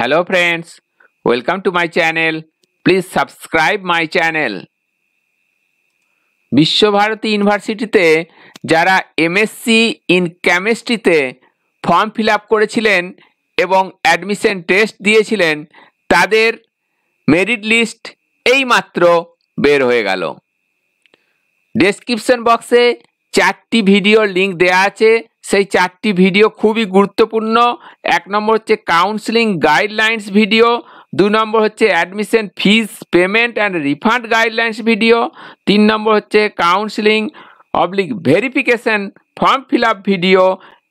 hello friends welcome to my channel please subscribe my channel Visva Bharati ইউনিভার্সিটিতে যারা MSc in কেমিস্ট্রিতে form fill করেছিলেন এবং অ্যাডমিশন টেস্ট দিয়েছিলেন তাদের মেরিট লিস্ট এই মাত্র বের হয়ে গেল ডেসক্রিপশন বক্সে চারটি ভিডিও লিঙ্ক দেয়া আছে সেই চারটি ভিডিও খুবই গুরুত্বপূর্ণ এক নম্বর হচ্ছে কাউন্সিলিং গাইডলাইন্স ভিডিও দুই নম্বর হচ্ছে admission fees payment and refund guidelines video তিন নম্বর হচ্ছে কাউন্সিলিং অবলিক verification form fill up video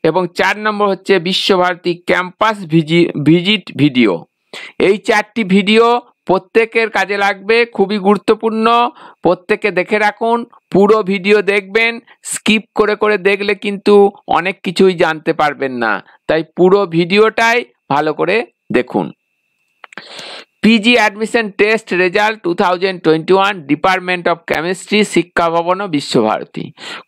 এবং চার নম্বর হচ্ছে বিশ্বভারতী ক্যাম্পাস ভিজিট ভিডিও এই চারটি ভিডিও প্রত্যেকের কাজে লাগবে খুবই গুরুত্বপূর্ণ প্রত্যেকে দেখে রাখুন পুরো ভিডিও দেখবেন স্কিপ করে করে দেখলে কিন্তু অনেক কিছুই জানতে পারবেন না তাই পুরো ভিডিওটাই ভালো করে দেখুন PG admission test result two thousand twenty one department of chemistry Shiksha Bhavana Visva Bharati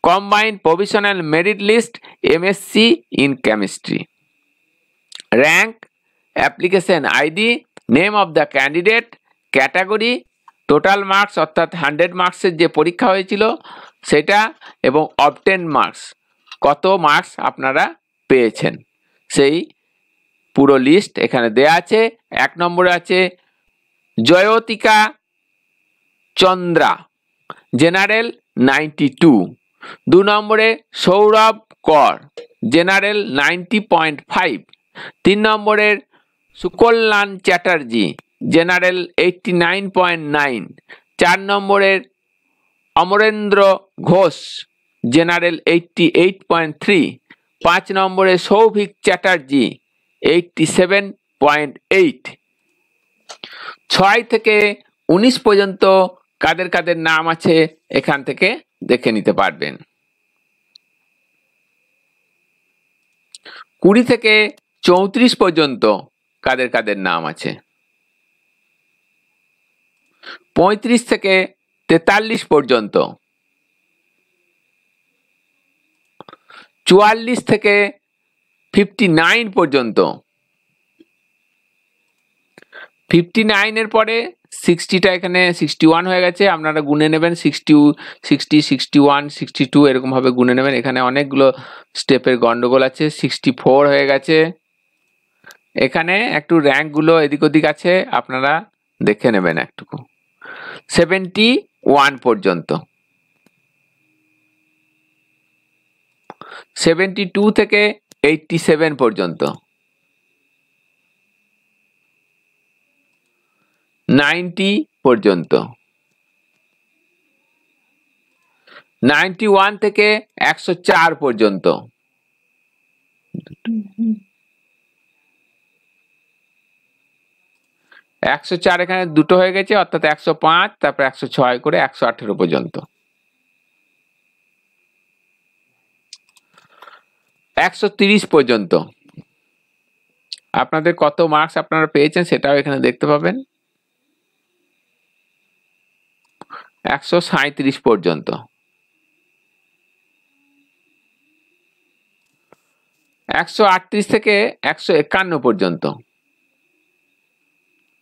combined provisional merit list MSc in chemistry rank application ID name of the candidate category total marks অর্থাৎ হান্ড্রেড মার্কসের যে পরীক্ষা হয়েছিল সেটা এবং অবটেন মার্কস কত marks আপনারা পেয়েছেন সেই পুরো লিস্ট এখানে দেয়া আছে এক নম্বরে আছে Joytika Chandra general ninety two দু নম্বরে সৌরভ কর জেনারেল নাইনটি পয়েন্ট ফাইভ তিন নম্বরের Sukalyan Chatterjee general eighty nine point nine চার নম্বরের Amarendra Ghosh general eighty eight point three পাঁচ নম্বরে Souvik Chatterjee eighty seven point eight ছয় থেকে উনিশ পর্যন্ত কাদের কাদের নাম আছে এখান থেকে দেখে নিতে পারবেন কুড়ি থেকে চৌত্রিশ পর্যন্ত কাদের কাদের নাম আছে পঁয়ত্রিশ থেকে তেতাল্লিশ পর্যন্ত চুয়াল্লিশ থেকে ফিফটি নাইন পর্যন্ত ফিফটি নাইনের পরে সিক্সটিটা এখানে সিক্সটি ওয়ান হয়ে গেছে আপনারা গুনে নেবেন sixty sixty sixty one sixty two এরকমভাবে গুনে নেবেন এখানে অনেকগুলো স্টেপের গন্ডগোল আছে সিক্সটি ফোর হয়ে গেছে এখানে একটু র্যাঙ্কগুলো এদিক ওদিক আছে আপনারা দেখে নেবেন একটুকু সেভেন্টি ওয়ান পর্যন্ত সেভেন্টি টু থেকে এইটটি সেভেন পর্যন্ত নাইনটি পর্যন্ত নাইনটি ওয়ান থেকে একশো চার পর্যন্ত একশো চার এখানে দুটো হয়ে গেছে অর্থাৎ একশো পাঁচ তারপর একশো ছয় করে একশো আঠেরো পর্যন্ত একশো তিরিশ পর্যন্ত আপনাদের কত মার্কস আপনারা পেয়েছেন সেটাও এখানে দেখতে পাবেন একশো সাঁত্রিশ পর্যন্ত একশো আটত্রিশ থেকে একশো একান্ন পর্যন্ত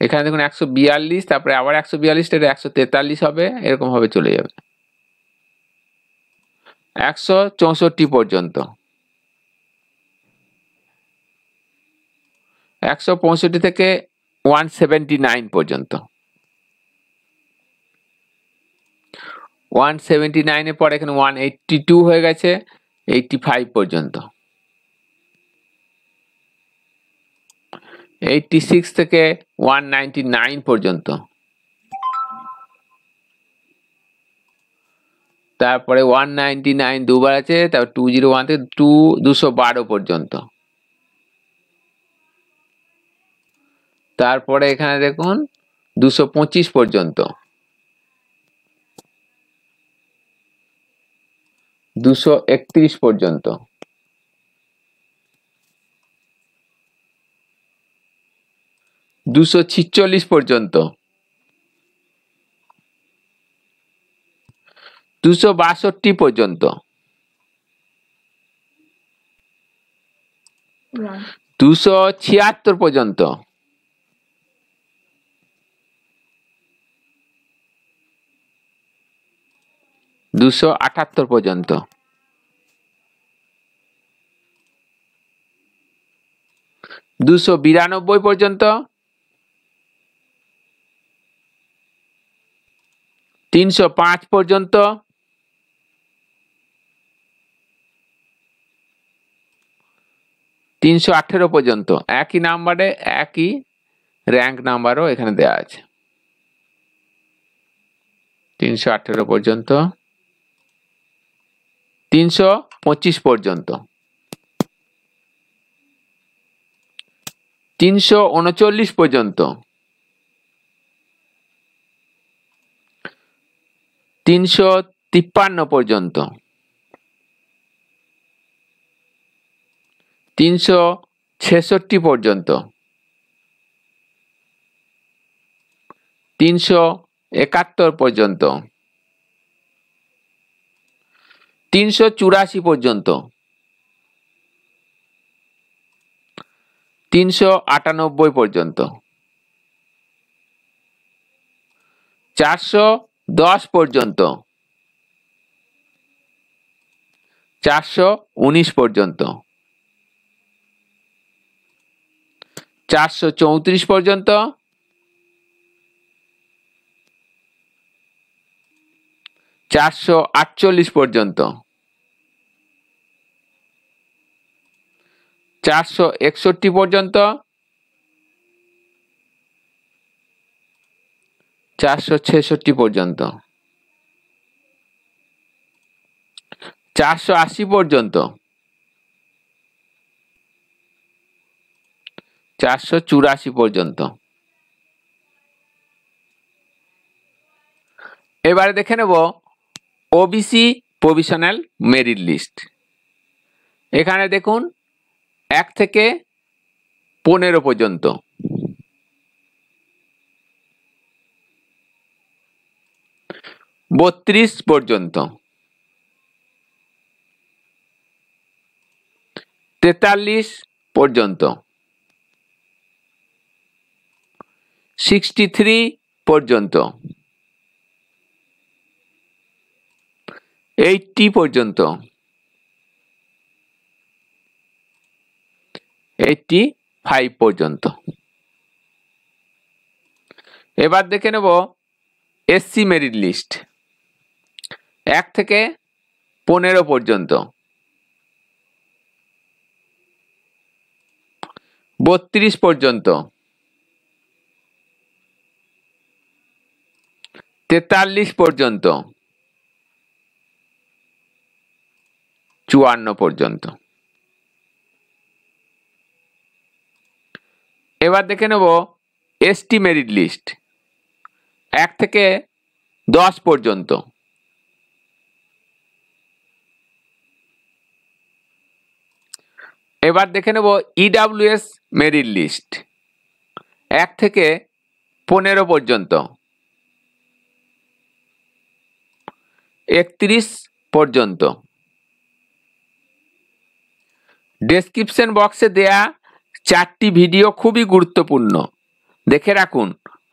এখানে দেখুন একশো বিয়াল্লিশ তারপরে আবার একশো বিয়াল্লিশ এটা একশো তেতাল্লিশ হবে এরকমভাবে চলে যাবে একশো চৌষট্টি পর্যন্ত একশো পঁয়ষট্টি থেকে ওয়ান সেভেন্টি নাইন পর্যন্ত ওয়ান সেভেন্টি নাইনের পর এখানে ওয়ান এইট্টি টু হয়ে গেছে এইট্টি ফাইভ পর্যন্ত এইটটি সিক্স থেকে ওয়ান নাইনটি নাইন পর্যন্ত তারপরে ওয়ান নাইনটি নাইন দুবার আছে তারপর টু জিরো ওয়ান থেকে টু দুশো বারো পর্যন্ত তারপরে এখানে দেখুন দুশো পঁচিশ পর্যন্ত দুশো একত্রিশ পর্যন্ত দুশো ছিচল্লিশ পর্যন্ত দুশো বাষট্টি পর্যন্ত দুশো ছিয়াত্তর পর্যন্ত দুশো আটাত্তর পর্যন্ত দুশো বিরানব্বই পর্যন্ত তিনশো পাঁচ পর্যন্ত তিনশো আঠেরো পর্যন্ত একই নাম্বারে একই র্যাঙ্ক নাম্বারও এখানে দেওয়া আছে তিনশো আঠেরো পর্যন্ত তিনশো পঁচিশ পর্যন্ত তিনশো উনচল্লিশ পর্যন্ত তিনশো তিপ্পান্ন পর্যন্ত তিনশো ছেষট্টি পর্যন্ত তিনশো একাত্তর পর্যন্ত তিনশো চুরাশি পর্যন্ত তিনশো আটানব্বই পর্যন্ত চারশো দশ পর্যন্ত চারশো উনিশ পর্যন্ত চারশো চৌত্রিশ পর্যন্ত চারশো আটচল্লিশ পর্যন্ত চারশো একষট্টি পর্যন্ত চারশো ছেষট্টি পর্যন্ত চারশো আশি পর্যন্ত চারশো চুরাশি পর্যন্ত এবারে দেখে নেব ওবিসি প্রভিশনাল মেরিট লিস্ট এখানে দেখুন এক থেকে পনেরো পর্যন্ত বত্রিশ পর্যন্ত তেতাল্লিশ পর্যন্ত সিক্সটি থ্রি পর্যন্ত এইটটি পর্যন্ত এইটটি ফাইভ পর্যন্ত এবার দেখে নেব এসসি মেরিট লিস্ট এক থেকে পনেরো পর্যন্ত বত্রিশ পর্যন্ত তেতাল্লিশ পর্যন্ত চুয়ান্ন পর্যন্ত এবার দেখে নেব এসটি মেরিট লিস্ট এক থেকে দশ পর্যন্ত এবার দেখে নেব ইডাব্লিউএস মেরিট লিস্ট এক থেকে পনেরো পর্যন্ত একত্রিশ পর্যন্ত ডেসক্রিপশন বক্সে দেয়া চারটি ভিডিও খুবই গুরুত্বপূর্ণ দেখে রাখুন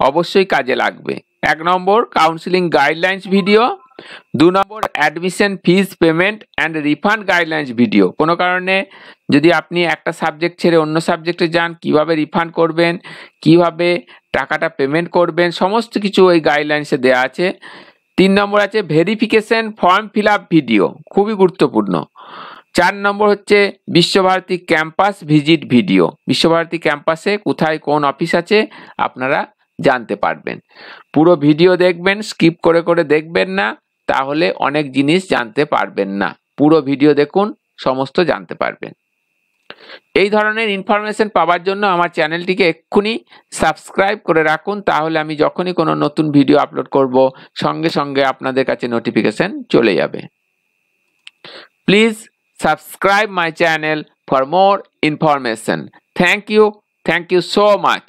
অবশ্যই কাজে লাগবে এক নম্বর কাউন্সিলিং গাইডলাইন্স ভিডিও দু number admission fees payment and refund guidelines video কোনো কারণে যদি আপনি একটা সাবজেক্ট ছেড়ে অন্য সাবজেক্টে যান কিভাবে রিফান্ড করবেন কিভাবে টাকাটা পেমেন্ট করবেন সমস্ত কিছু ওই গাইডলাইন্সে দেওয়া আছে তিন নম্বর আছে verification form fill up video খুবই গুরুত্বপূর্ণ চার নম্বর হচ্ছে Visva Bharati campus visit video Visva Bharati ক্যাম্পাসে কোথায় কোন অফিস আছে আপনারা জানতে পারবেন পুরো ভিডিও দেখবেন স্কিপ করে করে দেখবেন না তাহলে অনেক জিনিস জানতে পারবেন না পুরো ভিডিও দেখুন সমস্ত জানতে পারবেন এই ধরনের ইনফরমেশন পাওয়ার জন্য আমার চ্যানেলটিকে এক্ষুনি সাবস্ক্রাইব করে রাখুন তাহলে আমি যখনই কোনো নতুন ভিডিও আপলোড করব সঙ্গে সঙ্গে আপনাদের কাছে নোটিফিকেশন চলে যাবে please subscribe my channel for more information thank you thank you so much